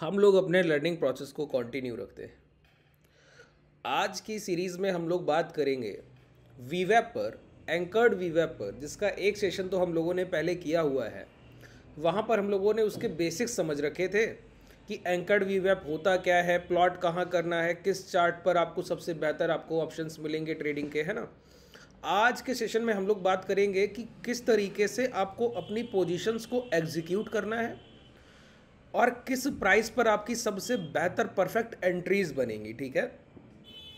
हम लोग अपने लर्निंग प्रोसेस को कंटिन्यू रखते हैं आज की सीरीज़ में हम लोग बात करेंगे वीवैप पर एंकर्ड वीवैप पर जिसका एक सेशन तो हम लोगों ने पहले किया हुआ है वहाँ पर हम लोगों ने उसके बेसिक्स समझ रखे थे कि एंकर्ड वीवैप होता क्या है प्लॉट कहाँ करना है किस चार्ट पर आपको सबसे बेहतर आपको ऑप्शंस मिलेंगे ट्रेडिंग के है ना आज के सेशन में हम लोग बात करेंगे कि किस तरीके से आपको अपनी पोजीशंस को एग्जीक्यूट करना है और किस प्राइस पर आपकी सबसे बेहतर परफेक्ट एंट्रीज बनेंगी ठीक है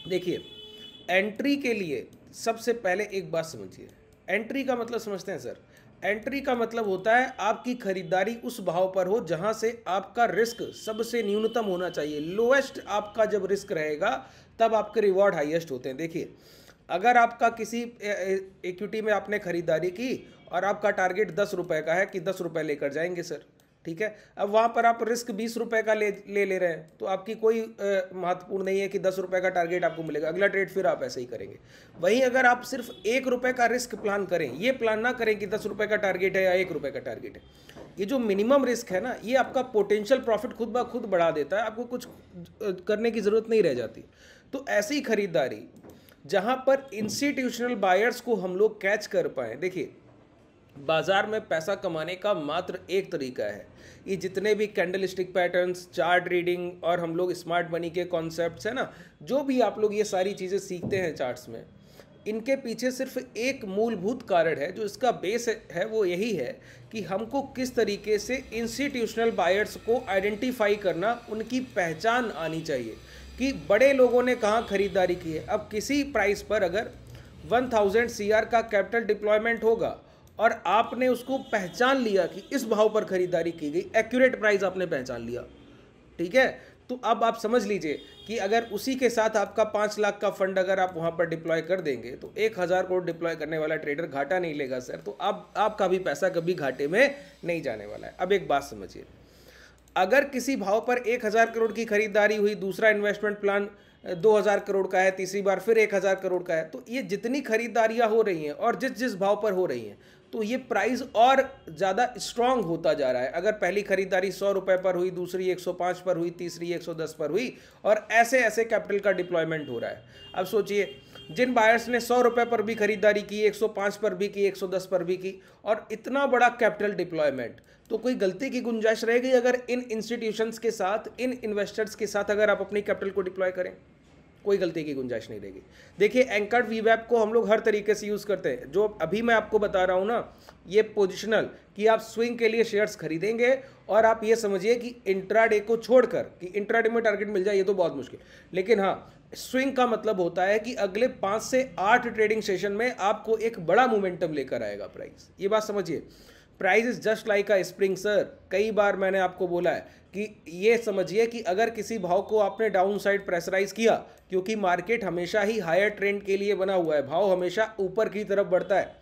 देखिए एंट्री के लिए सबसे पहले एक बात समझिए एंट्री का मतलब समझते हैं सर एंट्री का मतलब होता है आपकी खरीदारी उस भाव पर हो जहां से आपका रिस्क सबसे न्यूनतम होना चाहिए लोएस्ट आपका जब रिस्क रहेगा तब आपके रिवॉर्ड हाईएस्ट होते हैं देखिए अगर आपका किसी इक्विटी में आपने खरीदारी की और आपका टारगेट दस रुपये का है कि दस रुपये लेकर जाएंगे सर ठीक है अब वहां पर आप रिस्क बीस रुपए का ले ले ले रहे हैं तो आपकी कोई महत्वपूर्ण नहीं है कि दस रुपए का टारगेट आपको मिलेगा अगला ट्रेड फिर आप ऐसे ही करेंगे वहीं अगर आप सिर्फ एक रुपए का रिस्क प्लान करें ये प्लान ना करें कि दस रुपए का टारगेट है या एक रुपए का टारगेट है ये जो मिनिमम रिस्क है ना ये आपका पोटेंशियल प्रॉफिट खुद ब खुद बढ़ा देता है आपको कुछ करने की ज़रूरत नहीं रह जाती तो ऐसी खरीदारी जहां पर इंस्टीट्यूशनल बायर्स को हम लोग कैच कर पाए देखिए बाज़ार में पैसा कमाने का मात्र एक तरीका है ये जितने भी candlestick patterns chart reading और हम लोग स्मार्ट मनी के कॉन्सेप्ट है ना जो भी आप लोग ये सारी चीज़ें सीखते हैं चार्ट्स में इनके पीछे सिर्फ एक मूलभूत कारण है जो इसका बेस है वो यही है कि हमको किस तरीके से इंस्टीट्यूशनल बायर्स को आइडेंटिफाई करना उनकी पहचान आनी चाहिए कि बड़े लोगों ने कहाँ खरीदारी की है अब किसी प्राइस पर अगर 1000 सीआर का कैपिटल डिप्लॉयमेंट होगा और आपने उसको पहचान लिया कि इस भाव पर खरीदारी की गई एक्यूरेट प्राइस आपने पहचान लिया ठीक है तो अब आप समझ लीजिए कि अगर उसी के साथ आपका पाँच लाख का फंड अगर आप वहाँ पर डिप्लॉय कर देंगे तो एक हज़ार करोड़ डिप्लॉय करने वाला ट्रेडर घाटा नहीं लेगा सर तो आप आपका भी पैसा कभी घाटे में नहीं जाने वाला है अब एक बात समझिए अगर किसी भाव पर एक हज़ार करोड़ की खरीदारी हुई दूसरा इन्वेस्टमेंट प्लान दो हजार करोड़ का है तीसरी बार फिर एक हजार करोड़ का है तो ये जितनी खरीदारियां हो रही हैं और जिस जिस भाव पर हो रही हैं तो ये प्राइस और ज़्यादा स्ट्रांग होता जा रहा है अगर पहली खरीदारी सौ रुपये पर हुई दूसरी एक सौ पाँच पर हुई तीसरी एक सौ दस पर हुई और ऐसे ऐसे कैपिटल का डिप्लॉयमेंट हो रहा है अब सोचिए जिन बायर्स ने सौ रुपये पर भी खरीदारी की एक सौ पाँच पर भी की एक सौ दस पर भी की और इतना बड़ा कैपिटल डिप्लॉयमेंट तो कोई गलती की गुंजाइश रहेगी अगर इन इंस्टीट्यूशंस के साथ इन इन्वेस्टर्स के साथ अगर आप अपनी कैपिटल को डिप्लॉय करें कोई गलती की गुंजाइश नहीं रहेगी देखिए एंकर्ड वी वैप को हम लोग हर तरीके से यूज़ करते हैं जो अभी मैं आपको बता रहा हूँ ना ये पोजिशनल कि आप स्विंग के लिए शेयर्स खरीदेंगे और आप ये समझिए कि इंट्राडे को छोड़कर कि इंट्राडे में टारगेट मिल जाए ये तो बहुत मुश्किल लेकिन हाँ स्विंग का मतलब होता है कि अगले पाँच से आठ ट्रेडिंग सेशन में आपको एक बड़ा मोमेंटम लेकर आएगा प्राइस ये बात समझिए price is just like a spring sir कई बार मैंने आपको बोला है कि ये समझिए कि अगर किसी भाव को आपने डाउन साइड प्रेशराइज किया क्योंकि मार्केट हमेशा ही हायर ट्रेंड के लिए बना हुआ है भाव हमेशा ऊपर की तरफ बढ़ता है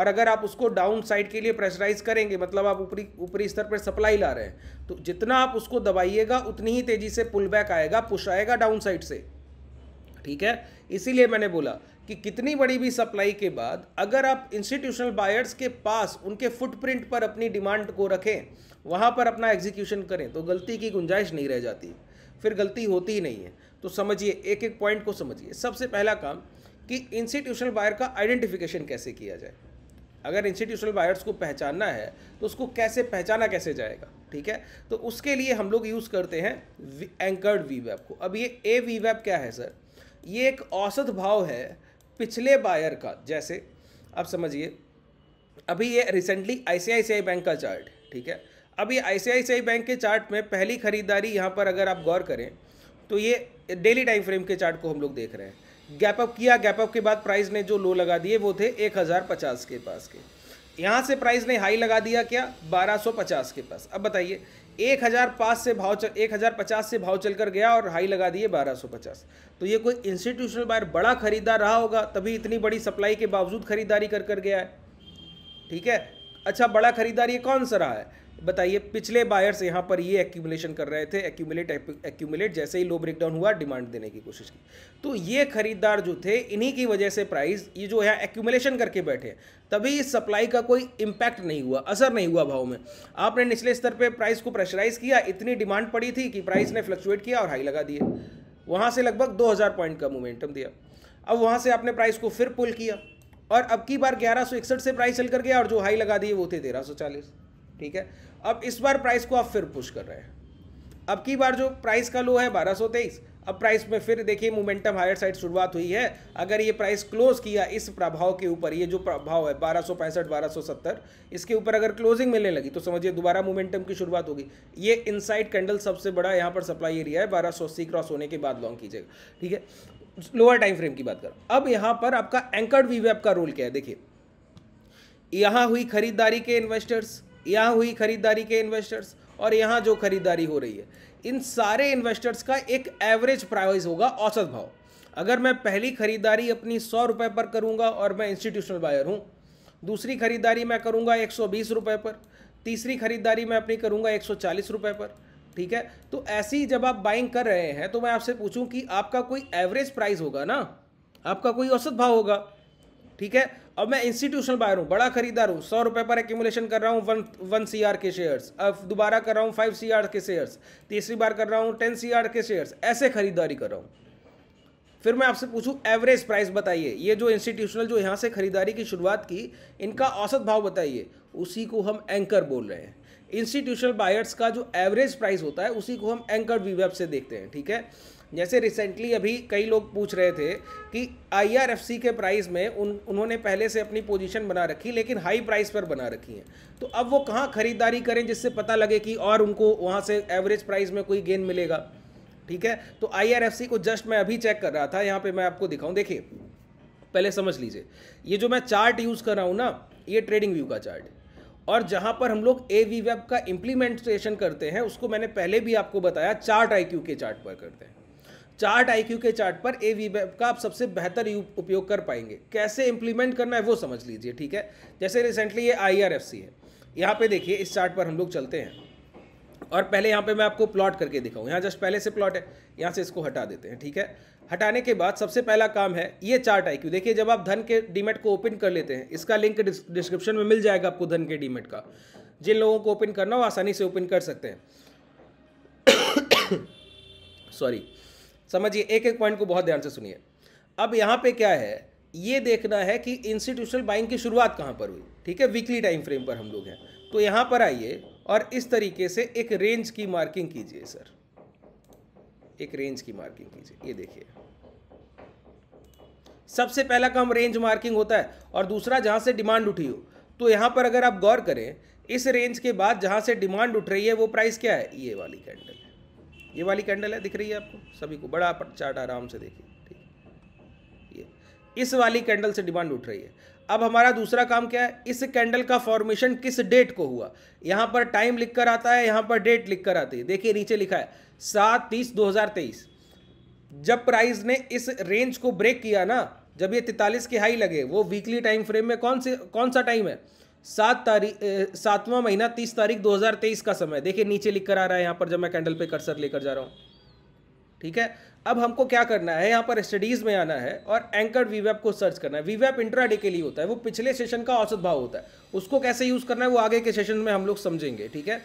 और अगर आप उसको डाउन साइड के लिए प्रेशराइज करेंगे मतलब आप ऊपरी ऊपरी स्तर पर सप्लाई ला रहे हैं तो जितना आप उसको दबाइएगा उतनी ही तेज़ी से पुल बैक आएगा पुश आएगा डाउन साइड से ठीक है इसीलिए मैंने बोला कि कितनी बड़ी भी सप्लाई के बाद अगर आप इंस्टीट्यूशनल बायर्स के पास उनके फुटप्रिंट पर अपनी डिमांड को रखें वहाँ पर अपना एग्जीक्यूशन करें तो गलती की गुंजाइश नहीं रह जाती फिर गलती होती ही नहीं है तो समझिए एक एक पॉइंट को समझिए सबसे पहला काम कि इंस्टीट्यूशनल बायर का आइडेंटिफिकेशन कैसे किया जाए अगर इंस्टीट्यूशनल बायर्स को पहचानना है तो उसको कैसे पहचाना कैसे जाएगा ठीक है तो उसके लिए हम लोग यूज़ करते हैं एंकर्ड वी वैप को अब ये ए वी वैप क्या है सर ये एक औसत भाव है पिछले बायर का जैसे आप समझिए अभी ये रिसेंटली आईसीआईसीआई बैंक का चार्ट ठीक है अभी आईसीआईसीआई बैंक के चार्ट में पहली खरीदारी यहाँ पर अगर आप गौर करें तो ये डेली टाइम फ्रेम के चार्ट को हम लोग देख रहे हैं गैप अप किया गैप अप के बाद प्राइस ने जो लो लगा दिए वो थे एक हज़ार पचास के पास के यहाँ से प्राइस ने हाई लगा दिया क्या 1250 के पास अब बताइए एक हज़ार पास से भाव चल एक हज़ार पचास से भाव चलकर गया और हाई लगा दिए बारह सौ पचास तो ये कोई इंस्टीट्यूशनल बायर बड़ा खरीदार रहा होगा तभी इतनी बड़ी सप्लाई के बावजूद खरीदारी कर कर गया है ठीक है अच्छा बड़ा खरीदार ये कौन सा रहा है बताइए पिछले बायर्स यहाँ पर ये एक्यूमुलेशन कर रहे थे एक्यूमुलेट एक्यूमुलेट जैसे ही लो ब्रेकडाउन हुआ डिमांड देने की कोशिश की तो ये खरीदार जो थे इन्हीं की वजह से प्राइस ये जो है एक्यूमुलेशन करके बैठे तभी इस सप्लाई का कोई इम्पैक्ट नहीं हुआ असर नहीं हुआ भाव में आपने निचले स्तर पर प्राइस को प्रेशराइज किया इतनी डिमांड पड़ी थी कि प्राइस ने फ्लक्चुएट किया और हाई लगा दिए वहाँ से लगभग दो पॉइंट का मोमेंटम दिया अब वहाँ से आपने प्राइस को फिर पुल किया और अब की बार ग्यारह से प्राइस चल कर गया और जो हाई लगा दिए वो थे तेरह ठीक है अब इस बार प्राइस को आप फिर पुश कर रहे हैं अब की बार जो प्राइस का लो है बारह अब प्राइस में फिर देखिए मोमेंटम हायर साइड शुरुआत हुई है अगर ये प्राइस क्लोज किया इस प्रभाव के ऊपर ये जो प्रभाव है बारह सौ पैंसठ बारह सत्तर इसके ऊपर अगर क्लोजिंग मिलने लगी तो समझिए दोबारा मोमेंटम की शुरुआत होगी ये इनसाइड कैंडल सबसे बड़ा यहाँ पर सप्लाई एरिया है बारह सौ अस्सी क्रॉस होने के बाद लॉन्ग कीजिएगा ठीक है लोअर टाइम फ्रेम की बात करो अब यहाँ पर आपका एंकर्ड वीवेप का रोल क्या है देखिए यहाँ हुई खरीदारी के इन्वेस्टर्स यहाँ हुई खरीदारी के इन्वेस्टर्स और यहाँ जो खरीदारी हो रही है इन सारे इन्वेस्टर्स का एक एवरेज प्राइस होगा औसत भाव अगर मैं पहली खरीदारी अपनी सौ रुपये पर करूँगा और मैं इंस्टीट्यूशनल बायर हूँ दूसरी खरीदारी मैं करूँगा एक सौ बीस पर तीसरी खरीदारी मैं अपनी करूँगा एक सौ चालीस पर ठीक है तो ऐसी जब आप बाइंग कर रहे हैं तो मैं आपसे पूछूँ कि आपका कोई एवरेज प्राइस होगा ना आपका कोई औसत भाव होगा ठीक है अब मैं इंस्टीट्यूशनल बायर हूँ बड़ा खरीदार हूँ सौ रुपये पर एक्यूमुलेशन कर रहा हूँ वन वन सी के शेयर्स अब दोबारा कर रहा हूँ फाइव सी के शेयर्स तीसरी बार कर रहा हूँ टेन सी के शेयर्स ऐसे खरीदारी कर रहा हूँ फिर मैं आपसे पूछूँ एवरेज प्राइस बताइए ये जो इंस्टीट्यूशनल जो यहाँ से खरीदारी की शुरुआत की इनका औसत भाव बताइए उसी को हम एंकर बोल रहे हैं इंस्टीट्यूशनल बायर्स का जो एवरेज प्राइस होता है उसी को हम एंकर वी से देखते हैं ठीक है जैसे रिसेंटली अभी कई लोग पूछ रहे थे कि आई के प्राइस में उन उन्होंने पहले से अपनी पोजीशन बना रखी लेकिन हाई प्राइस पर बना रखी है तो अब वो कहाँ खरीदारी करें जिससे पता लगे कि और उनको वहाँ से एवरेज प्राइस में कोई गेन मिलेगा ठीक है तो आई को जस्ट मैं अभी चेक कर रहा था यहाँ पर मैं आपको दिखाऊँ देखिए पहले समझ लीजिए ये जो मैं चार्ट यूज़ कर रहा हूँ ना ये ट्रेडिंग व्यू का चार्ट और जहाँ पर हम लोग ए वी वेब का इम्प्लीमेंटेशन करते हैं उसको मैंने पहले भी आपको बताया चार्ट आई के चार्ट पर करते हैं चार्ट आईक्यू के चार्ट पर ए वी का आप सबसे बेहतर उपयोग कर पाएंगे कैसे इंप्लीमेंट करना है वो समझ लीजिए ठीक है जैसे रिसेंटली ये आई आर एफ सी है यहाँ पे देखिए इस चार्ट पर हम लोग चलते हैं और पहले यहाँ पे मैं आपको प्लॉट करके दिखाऊँ यहाँ जस्ट पहले से प्लॉट है यहाँ से इसको हटा देते हैं ठीक है हटाने के बाद सबसे पहला काम है ये चार्ट आई देखिए जब आप धन के डीमेट को ओपन कर लेते हैं इसका लिंक डिस्क्रिप्शन में मिल जाएगा आपको धन के डीमेट का जिन लोगों को ओपन करना हो आसानी से ओपन कर सकते हैं सॉरी समझिए एक एक पॉइंट को बहुत ध्यान से सुनिए अब यहाँ पे क्या है ये देखना है कि इंस्टीट्यूशनल बाइंग की शुरुआत कहाँ पर हुई ठीक है वीकली टाइम फ्रेम पर हम लोग हैं तो यहाँ पर आइए और इस तरीके से एक रेंज की मार्किंग कीजिए सर एक रेंज की मार्किंग कीजिए ये देखिए सबसे पहला काम रेंज मार्किंग होता है और दूसरा जहाँ से डिमांड उठी हो तो यहाँ पर अगर आप गौर करें इस रेंज के बाद जहाँ से डिमांड उठ रही है वो प्राइस क्या है ये वाली कैंडल है ये वाली कैंडल है दिख रही है आपको सभी को बड़ा चार्ट आराम से देखिए ठीक ये इस वाली कैंडल से डिमांड उठ रही है अब हमारा दूसरा काम क्या है इस कैंडल का फॉर्मेशन किस डेट को हुआ यहाँ पर टाइम लिख कर आता है यहाँ पर डेट लिख कर आती है देखिए नीचे लिखा है सात तीस दो हज़ार तेईस जब प्राइस ने इस रेंज को ब्रेक किया ना जब ये तैतालीस के हाई लगे वो वीकली टाइम फ्रेम में कौन से कौन सा टाइम है सात तारीख सातवां महीना तीस तारीख 2023 का समय देखिए नीचे लिख कर आ रहा है यहाँ पर जब मैं कैंडल पे कर्सर लेकर जा रहा हूँ ठीक है अब हमको क्या करना है यहाँ पर स्टडीज में आना है और एंकर्ड वीवैप को सर्च करना है वीवैप इंट्रा के लिए होता है वो पिछले सेशन का औसत भाव होता है उसको कैसे यूज़ करना है वो आगे के सेशन में हम लोग समझेंगे ठीक है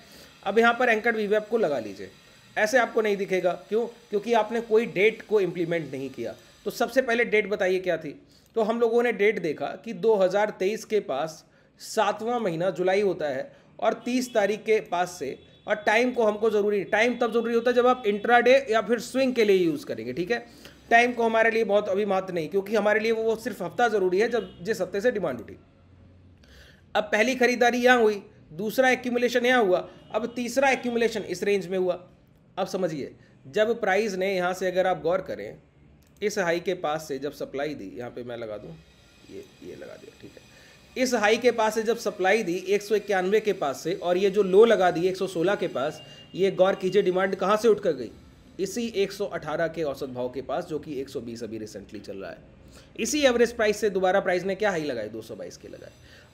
अब यहाँ पर एंकर्ड वीवैप को लगा लीजिए ऐसे आपको नहीं दिखेगा क्यों क्योंकि आपने कोई डेट को इम्प्लीमेंट नहीं किया तो सबसे पहले डेट बताइए क्या थी तो हम लोगों ने डेट देखा कि 2023 के पास सातवां महीना जुलाई होता है और तीस तारीख के पास से और टाइम को हमको ज़रूरी टाइम तब ज़रूरी होता है जब आप इंट्राडे या फिर स्विंग के लिए यूज़ करेंगे ठीक है टाइम को हमारे लिए बहुत अभी महत्व नहीं क्योंकि हमारे लिए वो सिर्फ हफ्ता ज़रूरी है जब जिस हफ्ते से डिमांड उठी अब पहली खरीदारी यहाँ हुई दूसरा एक्यूमुलेशन यहाँ हुआ अब तीसरा एक्यूमुलेशन इस रेंज में हुआ अब समझिए जब प्राइस ने यहाँ से अगर आप गौर करें इस हाई के पास से जब सप्लाई दी यहाँ पे मैं लगा दूँ ये ये लगा दिया ठीक है इस हाई के पास से जब सप्लाई दी एक के पास से और ये जो लो लगा दी सोलह के पास ये गौर कीजिए डिमांड कहाँ से उठ कर गई इसी 118 के औसत भाव के पास जो कि 120 अभी रिसेंटली चल रहा है इसी एवरेज प्राइस से दोबारा प्राइस ने क्या हाई लगाई 222 के लगाए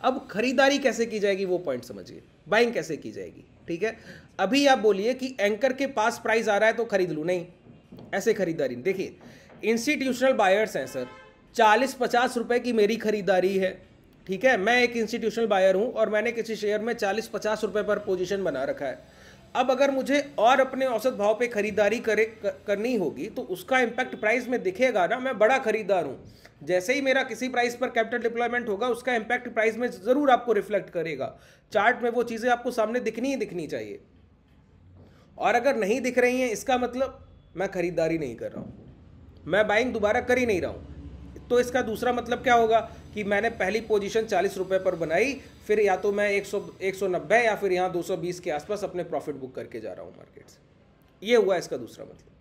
अब खरीदारी कैसे की जाएगी वो पॉइंट समझिए बाइंग कैसे की जाएगी ठीक है अभी आप बोलिए कि एंकर के पास प्राइस आ रहा है तो खरीद लूँ नहीं ऐसे खरीदारी देखिए इंस्टीट्यूशनल बायर्स हैं सर चालीस पचास रुपये की मेरी खरीदारी है ठीक है मैं एक इंस्टीट्यूशनल बायर हूँ और मैंने किसी शेयर में चालीस पचास रुपये पर पोजीशन बना रखा है अब अगर मुझे और अपने औसत भाव पे खरीदारी करे करनी होगी तो उसका इम्पैक्ट प्राइस में दिखेगा ना मैं बड़ा खरीदार हूँ जैसे ही मेरा किसी प्राइस पर कैपिटल डिप्लॉयमेंट होगा उसका इम्पैक्ट प्राइस में ज़रूर आपको रिफ्लेक्ट करेगा चार्ट में वो चीज़ें आपको सामने दिखनी ही दिखनी चाहिए और अगर नहीं दिख रही हैं इसका मतलब मैं खरीदारी नहीं कर रहा हूँ मैं बाइंग दोबारा कर ही नहीं रहा हूँ तो इसका दूसरा मतलब क्या होगा कि मैंने पहली पोजीशन चालीस रुपये पर बनाई फिर या तो मैं एक सौ या फिर यहाँ 220 के आसपास अपने प्रॉफिट बुक करके जा रहा हूँ मार्केट से ये हुआ इसका दूसरा मतलब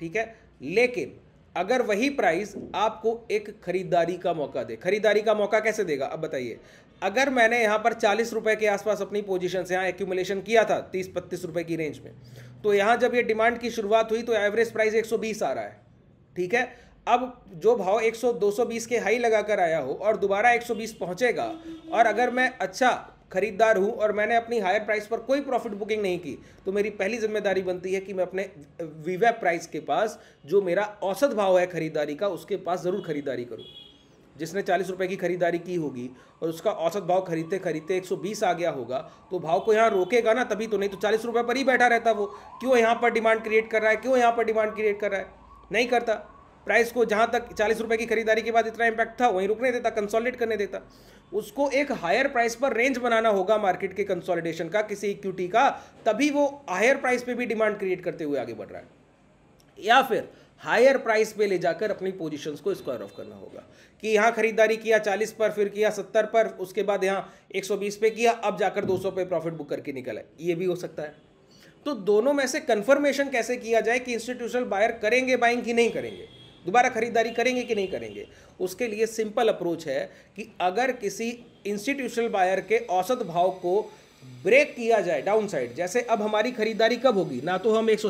ठीक है लेकिन अगर वही प्राइस आपको एक खरीदारी का मौका दे खरीदारी का मौका कैसे देगा अब बताइए अगर मैंने यहाँ पर चालीस रुपये के आसपास अपनी पोजिशन से यहाँ एक्यूमुलेशन किया था तीस पत्तीस रुपये की रेंज में तो यहाँ जब ये डिमांड की शुरुआत हुई तो एवरेज प्राइस एक आ रहा है ठीक है अब जो भाव 100 220 के हाई लगा कर आया हो और दोबारा 120 पहुंचेगा और अगर मैं अच्छा खरीदार हूं और मैंने अपनी हायर प्राइस पर कोई प्रॉफिट बुकिंग नहीं की तो मेरी पहली जिम्मेदारी बनती है कि मैं अपने विवै प्राइस के पास जो मेरा औसत भाव है खरीदारी का उसके पास ज़रूर खरीदारी करूँ जिसने चालीस रुपये की खरीदारी की होगी और उसका औसत भाव खरीदते खरीदते 120 आ गया होगा तो भाव को यहाँ रोकेगा ना तभी तो नहीं तो चालीस रुपये पर ही बैठा रहता वो क्यों यहाँ पर डिमांड क्रिएट कर रहा है क्यों यहाँ पर डिमांड क्रिएट कर रहा है नहीं करता प्राइस को जहाँ तक चालीस रुपये की खरीदारी के बाद इतना इम्पैक्ट था वहीं रुकने देता कंसोलिडेट करने देता उसको एक हायर प्राइस पर रेंज बनाना होगा मार्केट के कंसोलिडेशन का किसी इक्विटी का तभी वो हायर प्राइस पे भी डिमांड क्रिएट करते हुए आगे बढ़ रहा है या फिर हायर प्राइस पे ले जाकर अपनी पोजीशंस को स्क्वायर ऑफ करना होगा कि यहाँ खरीदारी किया 40 पर फिर किया 70 पर उसके बाद यहाँ 120 पे किया अब जाकर 200 पे प्रॉफिट बुक करके निकला ये भी हो सकता है तो दोनों में से कंफर्मेशन कैसे किया जाए कि इंस्टीट्यूशनल बायर करेंगे बाइंग कि नहीं करेंगे दोबारा खरीदारी करेंगे कि नहीं करेंगे उसके लिए सिंपल अप्रोच है कि अगर किसी इंस्टीट्यूशनल बायर के औसत भाव को ब्रेक किया जाए डाउन साइड जैसे अब हमारी खरीदारी कब होगी ना तो हम एक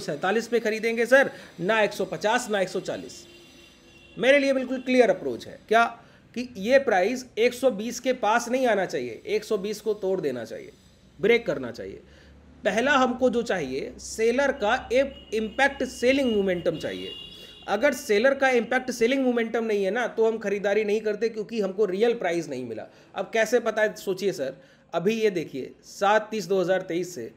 पे खरीदेंगे सर ना 150 ना 140 मेरे लिए बिल्कुल क्लियर अप्रोच है क्या कि ये प्राइस 120 के पास नहीं आना चाहिए 120 को तोड़ देना चाहिए ब्रेक करना चाहिए पहला हमको जो चाहिए सेलर का एक इम्पैक्ट सेलिंग मोमेंटम चाहिए अगर सेलर का इम्पैक्ट सेलिंग मोमेंटम नहीं है ना तो हम खरीदारी नहीं करते क्योंकि हमको रियल प्राइस नहीं मिला अब कैसे पता है सोचिए सर अभी ये देखिए सात तीस दो हज़ार तेईस से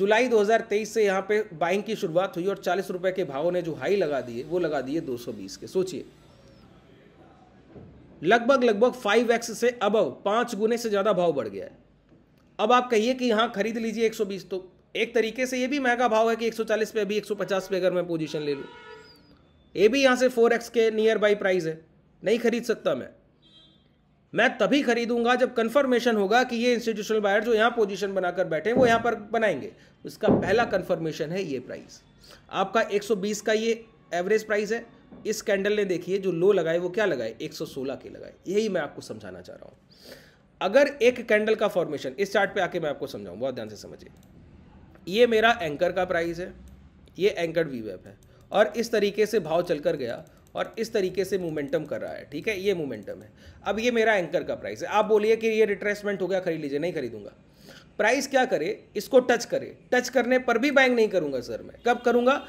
जुलाई 2023 से यहाँ पे बाइंग की शुरुआत हुई और चालीस रुपये के भावों ने जो हाई लगा दिए वो लगा दिए 220 के सोचिए लगभग लगभग फाइव एक्स से अबव पाँच गुने से ज़्यादा भाव बढ़ गया है अब आप कहिए कि यहाँ खरीद लीजिए 120 तो एक तरीके से ये भी महंगा भाव है कि 140 पे अभी 150 पे अगर मैं पोजीशन ले लूँ ये भी यहाँ से फोर एक्स के नियर बाई प्राइस है नहीं खरीद सकता मैं मैं तभी खरीदूंगा जब कंफर्मेशन होगा कि ये इंस्टीट्यूशनल बायर जो यहाँ पोजीशन बनाकर बैठे हैं वो यहाँ पर बनाएंगे उसका पहला कंफर्मेशन है ये प्राइस आपका 120 का ये एवरेज प्राइस है इस कैंडल ने देखिए जो लो लगाए वो क्या लगाए 116 के लगाए यही मैं आपको समझाना चाह रहा हूँ अगर एक कैंडल का फॉर्मेशन इस चार्ट पे आके मैं आपको समझाऊँ बहुत ध्यान से समझिए ये मेरा एंकर का प्राइस है ये एंकर वी है और इस तरीके से भाव चल कर गया और इस तरीके से मोमेंटम कर रहा है ठीक है ये मोमेंटम है अब ये मेरा एंकर का प्राइस है आप बोलिए कि ये रिट्रेसमेंट हो गया खरीद लीजिए नहीं खरीदूंगा प्राइस क्या करे इसको टच करे टच करने पर भी बाइंग नहीं करूंगा सर मैं कब करूंगा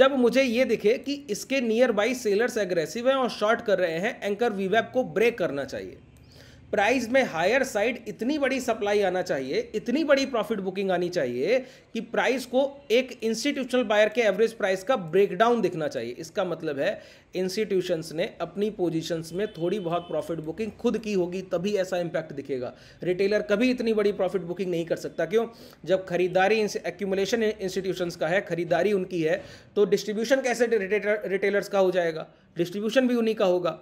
जब मुझे ये दिखे कि इसके नियर बाई सेलर्स एग्रेसिव हैं और शॉर्ट कर रहे हैं एंकर वीवैप को ब्रेक करना चाहिए प्राइस में हायर साइड इतनी बड़ी सप्लाई आना चाहिए इतनी बड़ी प्रॉफिट बुकिंग आनी चाहिए कि प्राइस को एक इंस्टीट्यूशनल बायर के एवरेज प्राइस का ब्रेकडाउन दिखना चाहिए इसका मतलब है इंस्टीट्यूशंस ने अपनी पोजीशंस में थोड़ी बहुत प्रॉफिट बुकिंग खुद की होगी तभी ऐसा इंपैक्ट दिखेगा रिटेलर कभी इतनी बड़ी प्रॉफिट बुकिंग नहीं कर सकता क्यों जब खरीदारी एक्यूमुलेशन इंस्टीट्यूशंस का है खरीदारी उनकी है तो डिस्ट्रीब्यूशन कैसे रिटेलर्स का हो जाएगा डिस्ट्रीब्यूशन भी उन्हीं का होगा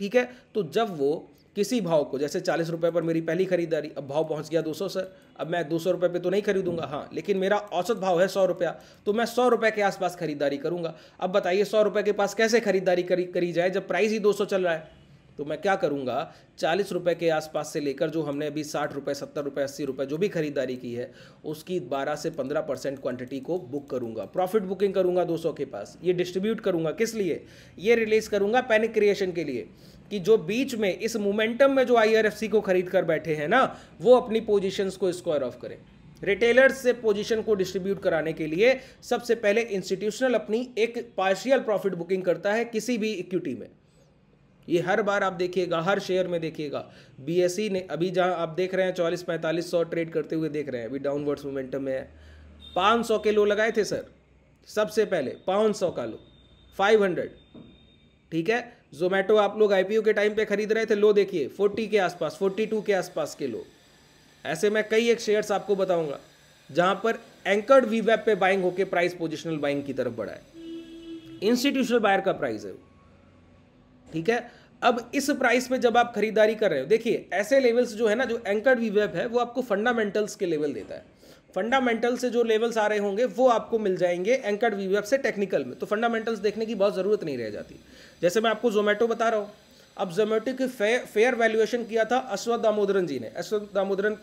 ठीक है तो जब वो किसी भाव को जैसे चालीस रुपये पर मेरी पहली खरीदारी अब भाव पहुंच गया दो सौ सर अब मैं दो सौ रुपये पर तो नहीं खरीदूंगा हाँ लेकिन मेरा औसत भाव है सौ रुपया तो मैं सौ रुपये के आसपास खरीदारी करूंगा अब बताइए सौ रुपये के पास कैसे खरीदारी करी करी जाए जब प्राइस ही दो सौ चल रहा है तो मैं क्या करूँगा चालीस रुपये के आसपास से लेकर जो हमने अभी साठ रुपये सत्तर रुपये अस्सी रुपये जो भी खरीदारी की है उसकी बारह से पंद्रह परसेंट क्वांटिटी को बुक करूँगा प्रॉफिट बुकिंग करूँगा दो सौ के पास ये डिस्ट्रीब्यूट करूँगा किस लिए ये रिलीज़ करूँगा पैनिक क्रिएशन के लिए कि जो बीच में इस मोमेंटम में जो आईआरएफसी को खरीद कर बैठे हैं ना वो अपनी पोजीशंस को स्क्वायर ऑफ करें रिटेलर्स से पोजीशन को डिस्ट्रीब्यूट कराने के लिए सबसे पहले इंस्टीट्यूशनल अपनी एक पार्शियल प्रॉफिट बुकिंग करता है किसी भी इक्विटी में ये हर बार आप देखिएगा हर शेयर में देखिएगा बी e ने अभी जहां आप देख रहे हैं चौलीस पैंतालीस सौ ट्रेड करते हुए देख रहे हैं अभी डाउनवर्ड्स मोमेंटम में है पाँच सौ के लो लगाए थे सर सबसे पहले पाँच सौ का लो फाइव हंड्रेड ठीक है जोमेटो आप लोग आईपीओ के टाइम पे खरीद रहे थे लो देखिए 40 के आसपास 42 के आसपास के लो ऐसे मैं कई एक शेयर्स आपको बताऊंगा जहां पर एंकर्ड वी वेब पे बाइंग होके प्राइस पोजिशनल बाइंग की तरफ बढ़ा है इंस्टीट्यूशनल बायर का प्राइस है ठीक है अब इस प्राइस पे जब आप खरीदारी कर रहे हो देखिए ऐसे लेवल्स जो है ना जो एंकर्ड वी वेब है वो आपको फंडामेंटल्स के लेवल देता है फंडामेंटल से जो लेवल्स आ रहे होंगे वो आपको मिल जाएंगे एंकर्ड वी से टेक्निकल में तो फंडामेंटल्स देखने की बहुत ज़रूरत नहीं रह जाती जैसे मैं आपको जोमेटो बता रहा हूँ अब जोमेटो की फेयर वैल्यूएशन किया था अश्वथ दामोदरन जी ने अश्वथ दामोदरन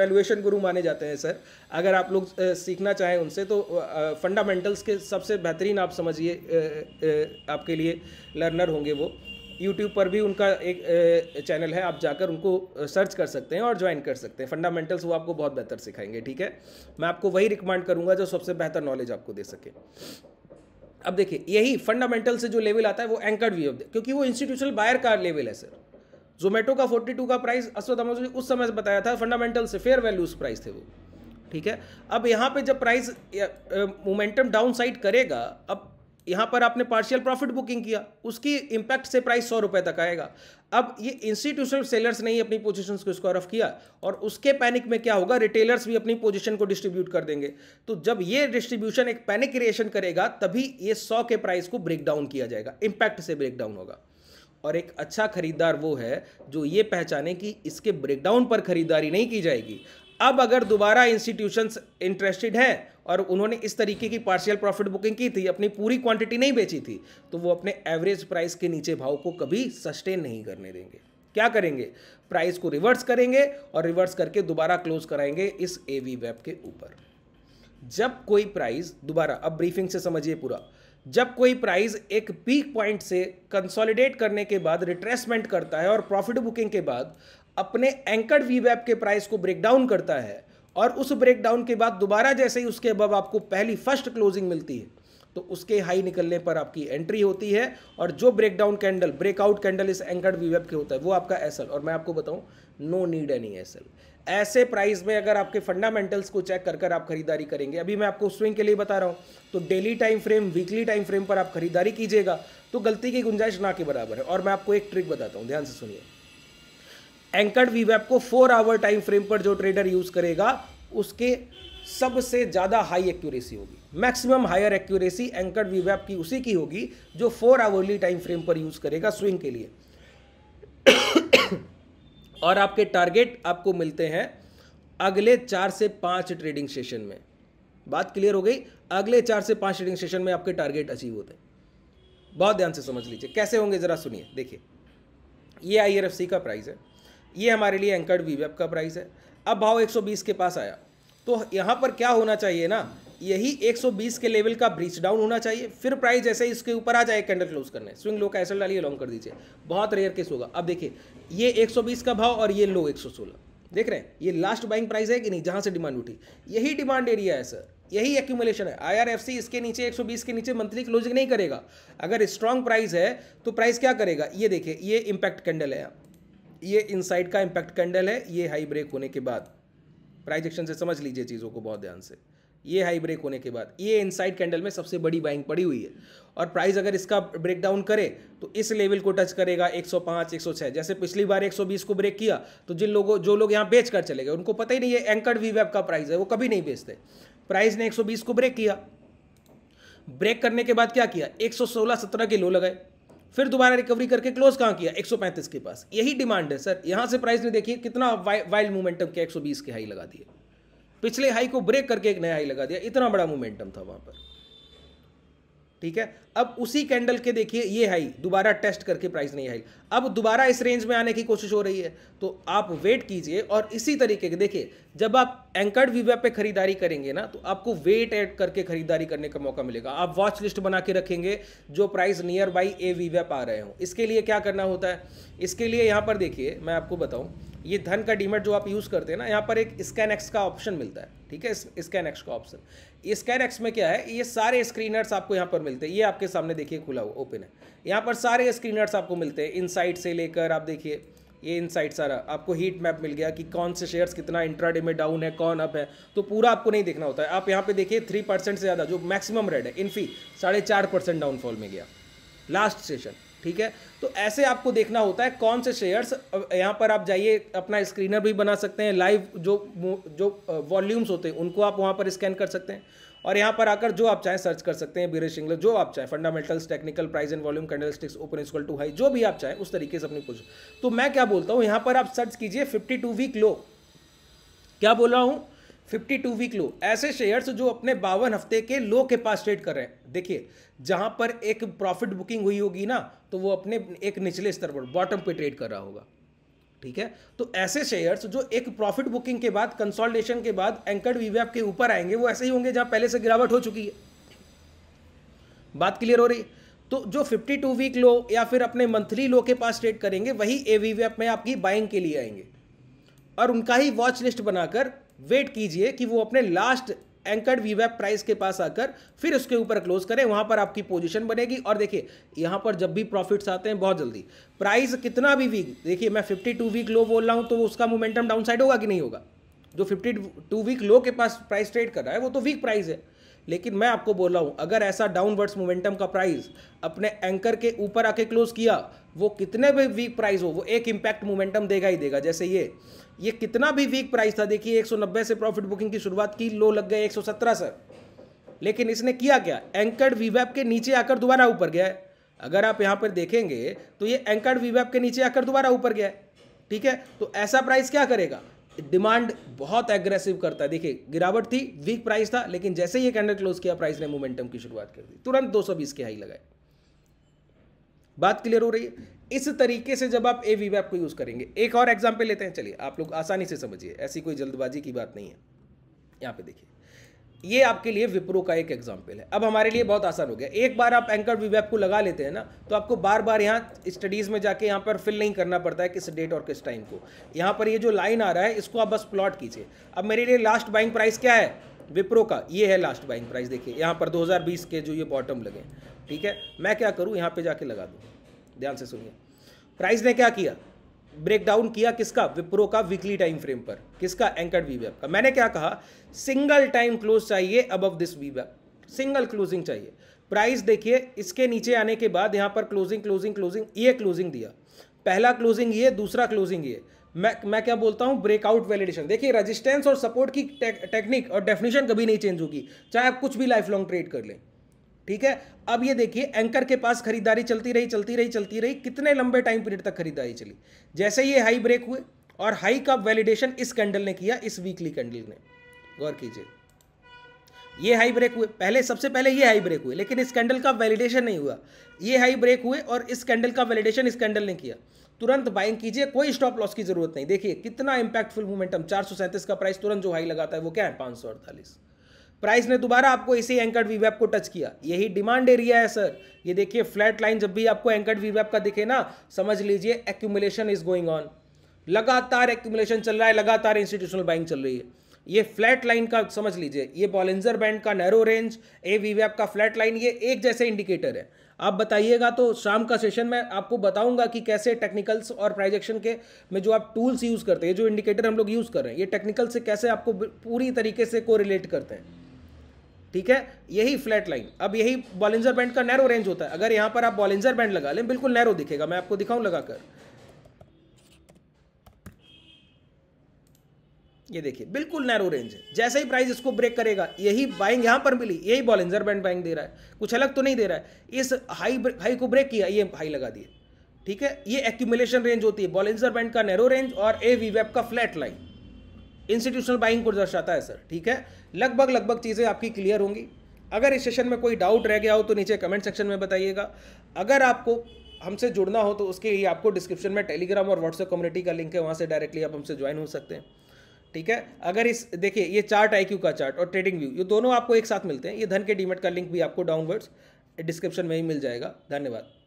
वैल्यूएशन गुरु माने जाते हैं सर अगर आप लोग सीखना चाहें उनसे तो फंडामेंटल्स के सबसे बेहतरीन आप समझिए आपके लिए लर्नर होंगे वो यूट्यूब पर भी उनका एक चैनल है आप जाकर उनको सर्च कर सकते हैं और ज्वाइन कर सकते हैं फंडामेंटल्स वो आपको बहुत बेहतर सिखाएंगे ठीक है मैं आपको वही रिकमेंड करूंगा जो सबसे बेहतर नॉलेज आपको दे सके अब देखिए यही फंडामेंटल से जो लेवल आता है वो एंकर्ड व्यू क्योंकि वो इंस्टीट्यूशनल बायर का लेवल है सर जोमेटो का 42 का प्राइस अश्वत अमोज उस समय बताया था फंडामेंटल से फेयर वैल्यूज प्राइस थे वो ठीक है अब यहाँ पे जब प्राइस मोमेंटम डाउन साइड करेगा अब यहाँ पर आपने पार्शियल प्रॉफिट बुकिंग किया उसकी इंपैक्ट से प्राइस सौ रुपए तक आएगा अब ये इंस्टीट्यूशनल सेलर्स ने ही अपनी पोजिशन को स्क्वायर ऑफ किया और उसके पैनिक में क्या होगा रिटेलर्स भी अपनी पोजिशन को डिस्ट्रीब्यूट कर देंगे तो जब ये डिस्ट्रीब्यूशन एक पैनिक क्रिएशन करेगा तभी ये सौ के प्राइस को ब्रेक डाउन किया जाएगा इंपैक्ट से ब्रेक डाउन होगा और एक अच्छा खरीदार वो है जो ये पहचाने कि इसके ब्रेकडाउन पर खरीदारी नहीं की जाएगी अब अगर दोबारा इंस्टीट्यूशंस इंटरेस्टेड हैं और उन्होंने इस तरीके की पार्शियल प्रॉफिट बुकिंग की थी अपनी पूरी क्वांटिटी नहीं बेची थी तो वो अपने एवरेज प्राइस के नीचे भाव को कभी सस्टेन नहीं करने देंगे क्या करेंगे प्राइस को रिवर्स करेंगे और रिवर्स करके दोबारा क्लोज कराएंगे इस ए वी वेब के ऊपर जब कोई प्राइस दोबारा अब ब्रीफिंग से समझिए पूरा जब कोई प्राइस एक पीक पॉइंट से कंसोलिडेट करने के बाद रिट्रेसमेंट करता है और प्रॉफिट बुकिंग के बाद अपने एंकर्ड वी वैप के प्राइस को ब्रेक डाउन करता है और उस ब्रेक डाउन के बाद दोबारा जैसे ही उसके अब आपको पहली फर्स्ट क्लोजिंग मिलती है तो उसके हाई निकलने पर आपकी एंट्री होती है और जो ब्रेकडाउन कैंडल ब्रेकआउट कैंडल इस एंकर्ड वी वेब के होता है वो आपका एसएल और मैं आपको बताऊं नो नीड एनी एसएल ऐसे प्राइस में अगर आपके फंडामेंटल्स को चेक कर कर आप खरीदारी करेंगे अभी मैं आपको स्विंग के लिए बता रहा हूं तो daily time frame weekly time frame पर आप खरीदारी कीजिएगा तो गलती की गुंजाइश ना के बराबर है और मैं आपको एक ट्रिक बताता हूँ ध्यान से सुनिए एंकर्ड वी को फोर आवर टाइम फ्रेम पर जो ट्रेडर यूज़ करेगा उसके सबसे ज़्यादा हाई एक्यूरेसी होगी maximum higher accuracy anchored V की उसी की होगी जो फोर आवरली टाइम फ्रेम पर यूज़ करेगा स्विंग के लिए और आपके टारगेट आपको मिलते हैं अगले चार से पाँच ट्रेडिंग सेशन में बात क्लियर हो गई अगले चार से पाँच ट्रेडिंग सेशन में आपके टारगेट अचीव होते हैं बहुत ध्यान से समझ लीजिए कैसे होंगे ज़रा सुनिए देखिए ये आई का प्राइस है ये हमारे लिए एंकर्ड वी वेब का प्राइस है अब भाव 120 के पास आया तो यहाँ पर क्या होना चाहिए ना यही 120 के लेवल का ब्रीच डाउन होना चाहिए फिर प्राइस जैसे ही इसके ऊपर आ जाए कैंडल क्लोज करने स्विंग लो का एसल डालिए लॉन्ग कर दीजिए बहुत रेयर केस होगा अब देखिए ये 120 का भाव और ये लो 116 देख रहे हैं ये लास्ट बाइंग प्राइस है कि नहीं जहाँ से डिमांड उठी यही डिमांड एरिया है सर यही एक्यूमुलेशन है आईआरएफसी इसके नीचे 120 के नीचे मंथली क्लोजिंग नहीं करेगा अगर स्ट्रांग प्राइस है तो प्राइस क्या करेगा ये देखिए ये इंपैक्ट कैंडल है ये इनसाइड का इम्पैक्ट कैंडल है ये हाई ब्रेक होने के बाद प्राइज एक्शन से समझ लीजिए चीज़ों को बहुत ध्यान से ये हाई ब्रेक होने के बाद ये इनसाइड कैंडल में सबसे बड़ी बाइंग पड़ी हुई है और प्राइस अगर इसका ब्रेक डाउन करे तो इस लेवल को टच करेगा 105 106 जैसे पिछली बार 120 को ब्रेक किया तो जिन लोगों जो लोग यहाँ बेच कर चले गए उनको पता ही नहीं है एंकर्ड वी वेब का प्राइस है वो कभी नहीं बेचते प्राइस ने एक को ब्रेक किया ब्रेक करने के बाद क्या किया एक सौ के लो लगाए फिर दोबारा रिकवरी करके क्लोज कहाँ किया 135 के पास यही डिमांड है सर यहाँ से प्राइस ने देखिए कितना वाइल्ड मोमेंटम के 120 के हाई लगा दिए पिछले हाई को ब्रेक करके एक नया हाई लगा दिया इतना बड़ा मोमेंटम था वहाँ पर ठीक है अब उसी कैंडल के देखिए ये हाई दोबारा टेस्ट करके प्राइस नहीं आई अब दोबारा इस रेंज में आने की कोशिश हो रही है तो आप वेट कीजिए और इसी तरीके के देखिए जब आप एंकर्ड वीवे पे खरीदारी करेंगे ना तो आपको वेट ऐड करके खरीदारी करने का मौका मिलेगा आप वॉच लिस्ट बना के रखेंगे जो प्राइस नियर बाई ए वीवेप आ रहे हो इसके लिए क्या करना होता है इसके लिए यहाँ पर देखिए मैं आपको बताऊँ ये धन का डीमेट जो आप यूज़ करते हैं ना यहाँ पर एक स्कैन एक्स का ऑप्शन मिलता है ठीक है स्कैन एक्स का ऑप्शन स्कैन एक्स में क्या है ये सारे स्क्रीनर्स आपको यहाँ पर मिलते हैं ये आपके सामने देखिए खुला हुआ ओपन है यहाँ पर सारे स्क्रीनर्स आपको मिलते हैं इन से लेकर आप देखिए ये इन सारा आपको हीट मैप मिल गया कि कौन से शेयर्स कितना इंट्रा में डाउन है कौन अप है तो पूरा आपको नहीं देखना होता है आप यहाँ पर देखिए थ्री परसेंट से ज़्यादा जो मैक्सिमम रेड है इनफी साढ़े चार परसेंट डाउनफॉल में गया लास्ट सेशन ठीक है तो ऐसे आपको देखना होता है कौन से शेयर्स यहाँ पर आप जाइए अपना स्क्रीनर भी बना सकते हैं लाइव जो जो वॉल्यूम्स होते हैं उनको आप वहाँ पर स्कैन कर सकते हैं और यहाँ पर आकर जो आप चाहें सर्च कर सकते हैं बीरेश सिंगल जो आप चाहें fundamentals technical price and volume candlesticks open equal to high जो भी आप चाहें उस तरीके से अपनी पूछ तो मैं क्या बोलता हूँ यहाँ पर आप सर्च कीजिए फिफ्टी टू वीक लो क्या बोल रहा हूँ फिफ्टी टू वीक लो ऐसे शेयर्स जो अपने बावन हफ्ते के लो के पास ट्रेड कर रहे हैं देखिए जहां पर एक प्रॉफिट बुकिंग हुई होगी ना तो वो अपने एक निचले स्तर पर बॉटम पे ट्रेड कर रहा होगा ठीक है तो ऐसे शेयर्स जो एक प्रॉफिट बुकिंग के बाद कंसोल्टेशन के बाद एंकर्ड वीवैप के ऊपर आएंगे वो ऐसे ही होंगे जहां पहले से गिरावट हो चुकी है बात क्लियर हो रही तो जो 52 वीक लो या फिर अपने मंथली लो के पास ट्रेड करेंगे वही ए वीवैप में आपकी बाइंग के लिए आएंगे और उनका ही वॉच लिस्ट बनाकर वेट कीजिए कि वो अपने लास्ट एंकर्ड वी प्राइस के पास आकर फिर उसके ऊपर क्लोज करें वहां पर आपकी पोजीशन बनेगी और देखिए यहां पर जब भी प्रॉफिट्स आते हैं बहुत जल्दी प्राइस कितना भी वीक देखिए मैं 52 वीक लो बोल रहा हूं तो उसका मोमेंटम डाउनसाइड होगा कि नहीं होगा जो 52 वीक लो के पास प्राइस ट्रेड कर रहा है वो तो वीक प्राइस है लेकिन मैं आपको बोल रहा हूं अगर ऐसा डाउनवर्ड्स मोमेंटम का प्राइस अपने एंकर के ऊपर आके क्लोज किया वो कितने भी वीक प्राइस हो वो एक इम्पैक्ट मोमेंटम देगा ही देगा जैसे ये ये कितना भी वीक प्राइस था देखिए 190 से प्रॉफिट बुकिंग की शुरुआत की लो लग गए 117 सर लेकिन इसने किया क्या एंकर्ड वीवैप के नीचे आकर दोबारा ऊपर गया है अगर आप यहां पर देखेंगे तो ये एंकर्ड वीवैप के नीचे आकर दोबारा ऊपर गया है ठीक है तो ऐसा प्राइस क्या करेगा डिमांड बहुत एग्रेसिव करता है देखिए गिरावट थी वीक प्राइस था लेकिन जैसे ही कैंडल क्लोज किया प्राइस ने मोमेंटम की शुरुआत कर दी तुरंत 220 के हाई लगाए बात क्लियर हो रही है इस तरीके से जब आप ए वी वैप को यूज़ करेंगे एक और एग्जाम्पल लेते हैं चलिए आप लोग आसानी से समझिए ऐसी कोई जल्दबाजी की बात नहीं है यहाँ पे देखिए ये आपके लिए विप्रो का एक एग्जाम्पल है अब हमारे लिए बहुत आसान हो गया एक बार आप एंकर वी वैप को लगा लेते हैं ना तो आपको बार बार यहाँ स्टडीज़ में जाके यहाँ पर फिल नहीं करना पड़ता है किस डेट और किस टाइम को यहाँ पर ये जो लाइन आ रहा है इसको आप बस प्लॉट कीजिए अब मेरे लिए लास्ट बाइंग प्राइस क्या है विप्रो का ये है लास्ट बाइंग प्राइस देखिए यहाँ पर 2020 के जो ये बॉटम लगे ठीक है मैं क्या करूँ यहाँ पे जाके लगा दूँ ध्यान से सुनिए प्राइस ने क्या किया ब्रेक डाउन किया किसका विप्रो का वीकली टाइम फ्रेम पर किसका एंकर्ड वीवैप का मैंने क्या कहा सिंगल टाइम क्लोज चाहिए अबव दिस वीवैप सिंगल क्लोजिंग चाहिए प्राइस देखिए इसके नीचे आने के बाद यहाँ पर क्लोजिंग क्लोजिंग क्लोजिंग ये क्लोजिंग दिया पहला क्लोजिंग ये दूसरा क्लोजिंग ये मैं मैं क्या बोलता हूँ ब्रेकआउट वैलिडेशन देखिए रेजिस्टेंस और सपोर्ट की टेक्निक और डेफिनेशन कभी नहीं चेंज होगी चाहे आप कुछ भी लाइफ लॉन्ग ट्रेड कर लें ठीक है अब ये देखिए एंकर के पास खरीदारी चलती रही चलती रही चलती रही कितने लंबे टाइम पीरियड तक खरीदारी चली जैसे ये हाई ब्रेक हुए और हाई का वैलिडेशन इस कैंडल ने किया इस वीकली कैंडल ने गौर कीजिए ये हाई ब्रेक हुए पहले सबसे पहले ये हाई ब्रेक हुए लेकिन इस कैंडल का वैलिडेशन नहीं हुआ ये हाई ब्रेक हुए और इस कैंडल का वैलिडेशन इस कैंडल ने किया तुरंत बाइंग कीजिए कोई स्टॉप लॉस की जरूरत नहीं देखिए कितना इंपैक्टफुल मोमेंटम चार का प्राइस तुरंत जो हाई लगाता है वो क्या है पांच सौ अड़तालीस प्राइस ने दोबारा आपको इसी एंकर्ड वैप को टच किया यही डिमांड एरिया है सर ये देखिए फ्लैट लाइन जब भी आपको एंकर्ड वैप का दिखे ना समझ लीजिए एक्यूमुलेशन इज गोइंग ऑन लगातार एक्यूमुलेशन चल रहा है लगातार इंस्टीट्यूशनल बाइंग चल रही है ये फ्लैट लाइन का समझ लीजिए ये बॉलेंजर बैंड का नैरो रेंज ए वैप का फ्लैट लाइन ये एक जैसे इंडिकेटर है आप बताइएगा तो शाम का सेशन में आपको बताऊंगा कि कैसे टेक्निकल्स और प्राइजेक्शन के में जो आप टूल्स यूज़ करते हैं जो इंडिकेटर हम लोग यूज़ कर रहे हैं ये टेक्निकल से कैसे आपको पूरी तरीके से को रिलेट करते हैं ठीक है यही फ्लैट लाइन अब यही बॉलिंजर बैंड का नैरो रेंज होता है अगर यहां पर आप बॉलिंजर बैंड लगा लें बिल्कुल नैरो दिखेगा मैं आपको दिखाऊं लगाकर ये देखिए बिल्कुल नैरो रेंज है जैसे ही प्राइस इसको ब्रेक करेगा यही बाइंग यहां पर मिली यही बॉलिंजर बैंड बाइंग दे रहा है कुछ अलग तो नहीं दे रहा है इस हाई हाई को ब्रेक किया ये हाई लगा दिए ठीक है ये एक्यूमुलेशन रेंज होती है बॉलिंजर बैंड का नैरो रेंज और ए वी वेब का फ्लैट लाइन इंस्टीट्यूशनल बाइंग को दर्शाता है सर ठीक है लगभग लगभग चीज़ें आपकी क्लियर होंगी अगर इस सेशन में कोई डाउट रह गया हो तो नीचे कमेंट सेक्शन में बताइएगा अगर आपको हमसे जुड़ना हो तो उसके लिए आपको डिस्क्रिप्शन में टेलीग्राम और व्हाट्सएप कम्युनिटी का लिंक है वहाँ से डायरेक्टली आप हमसे ज्वाइन हो सकते हैं ठीक है अगर इस देखिए ये चार्ट आई का चार्ट और ट्रेडिंग व्यू ये दोनों आपको एक साथ मिलते हैं ये धन के डीमेट का लिंक भी आपको डाउनवर्ड्स डिस्क्रिप्शन में ही मिल जाएगा धन्यवाद